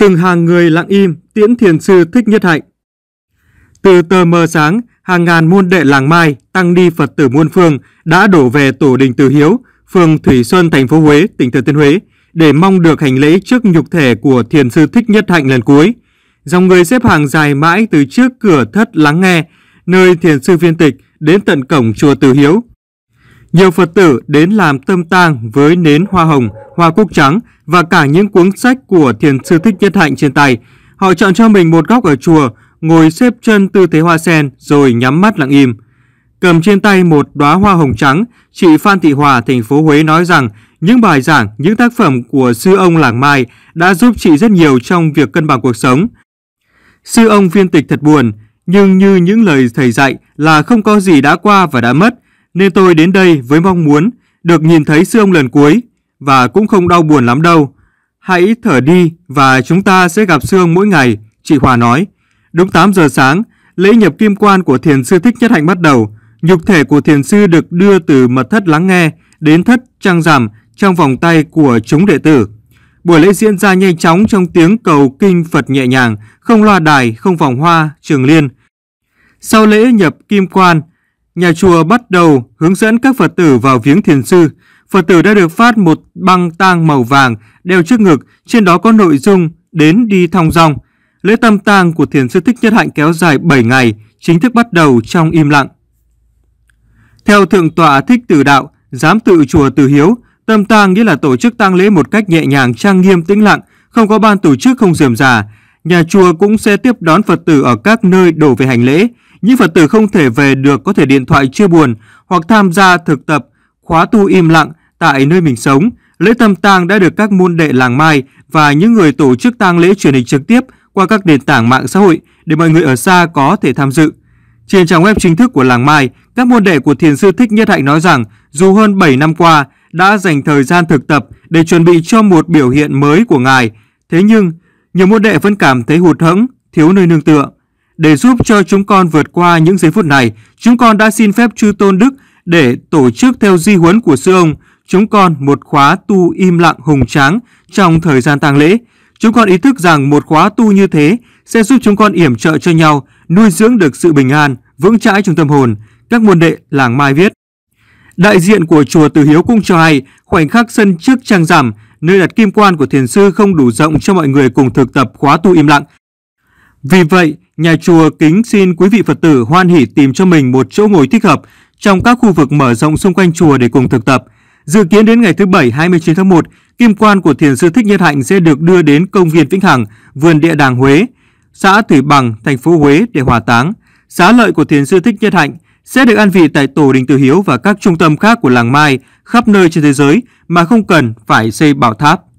từng hàng người lặng im tiễn thiền sư Thích Nhất Hạnh. Từ tờ mờ sáng, hàng ngàn môn đệ làng Mai, tăng ni Phật tử muôn phương đã đổ về tổ đình Từ Hiếu, phường Thủy Xuân, thành phố Huế, tỉnh Thừa Thiên Huế để mong được hành lễ trước nhục thể của thiền sư Thích Nhất Hạnh lần cuối. Dòng người xếp hàng dài mãi từ trước cửa thất lắng nghe, nơi thiền sư viên tịch đến tận cổng chùa Từ Hiếu. Nhiều Phật tử đến làm tâm tang với nến hoa hồng, hoa cúc trắng và cả những cuốn sách của thiền sư Thích Nhất Hạnh trên tay. Họ chọn cho mình một góc ở chùa, ngồi xếp chân tư thế hoa sen rồi nhắm mắt lặng im. Cầm trên tay một đóa hoa hồng trắng, chị Phan Thị Hòa, thành phố Huế nói rằng những bài giảng, những tác phẩm của sư ông Làng Mai đã giúp chị rất nhiều trong việc cân bằng cuộc sống. Sư ông viên tịch thật buồn, nhưng như những lời thầy dạy là không có gì đã qua và đã mất, nên tôi đến đây với mong muốn được nhìn thấy sư ông lần cuối và cũng không đau buồn lắm đâu. Hãy thở đi và chúng ta sẽ gặp Sương mỗi ngày, chị Hòa nói. Đúng 8 giờ sáng, lễ nhập kim quan của thiền sư Thích Nhất Hạnh bắt đầu. Nhục thể của thiền sư được đưa từ mật thất lắng nghe đến thất trăng giảm trong vòng tay của chúng đệ tử. Buổi lễ diễn ra nhanh chóng trong tiếng cầu kinh Phật nhẹ nhàng, không loa đài, không vòng hoa, trường liên. Sau lễ nhập kim quan, nhà chùa bắt đầu hướng dẫn các Phật tử vào viếng thiền sư. Phật tử đã được phát một băng tang màu vàng đeo trước ngực, trên đó có nội dung đến đi thong dong. Lễ tâm tang của Thiền sư Thích Nhất Hạnh kéo dài 7 ngày, chính thức bắt đầu trong im lặng. Theo Thượng tọa Thích Tử Đạo, giám tự chùa Từ Hiếu, tâm tang nghĩa là tổ chức tang lễ một cách nhẹ nhàng, trang nghiêm, tĩnh lặng, không có ban tổ chức không rườm rà. Nhà chùa cũng sẽ tiếp đón Phật tử ở các nơi đổ về hành lễ. Những Phật tử không thể về được có thể điện thoại chia buồn hoặc tham gia thực tập khóa tu im lặng Tại nơi mình sống, lễ thăm tang đã được các môn đệ làng Mai và những người tổ chức tang lễ truyền hình trực tiếp qua các nền tảng mạng xã hội để mọi người ở xa có thể tham dự. Trên trang web chính thức của làng Mai, các môn đệ của Thiền sư Thích Nhất Hạnh nói rằng dù hơn 7 năm qua đã dành thời gian thực tập để chuẩn bị cho một biểu hiện mới của Ngài, thế nhưng nhiều môn đệ vẫn cảm thấy hụt hẫng, thiếu nơi nương tựa. Để giúp cho chúng con vượt qua những giây phút này, chúng con đã xin phép Chư Tôn Đức để tổ chức theo di huấn của sư ông – chúng con một khóa tu im lặng hùng tráng trong thời gian tang lễ. Chúng con ý thức rằng một khóa tu như thế sẽ giúp chúng con yểm trợ cho nhau, nuôi dưỡng được sự bình an, vững chãi trong tâm hồn, các môn đệ làng Mai viết. Đại diện của chùa Từ Hiếu cũng cho hay, khoảnh khắc sân trước trang giảm, nơi đặt kim quan của thiền sư không đủ rộng cho mọi người cùng thực tập khóa tu im lặng. Vì vậy, nhà chùa kính xin quý vị Phật tử hoan hỷ tìm cho mình một chỗ ngồi thích hợp trong các khu vực mở rộng xung quanh chùa để cùng thực tập. Dự kiến đến ngày thứ Bảy 29 tháng 1, kim quan của Thiền sư Thích Nhân Hạnh sẽ được đưa đến công viên Vĩnh Hằng, vườn địa đàng Huế, xã Thủy Bằng, thành phố Huế để hỏa táng. Xá lợi của Thiền sư Thích Nhân Hạnh sẽ được an vị tại tổ đình Từ Hiếu và các trung tâm khác của làng Mai khắp nơi trên thế giới mà không cần phải xây bảo tháp.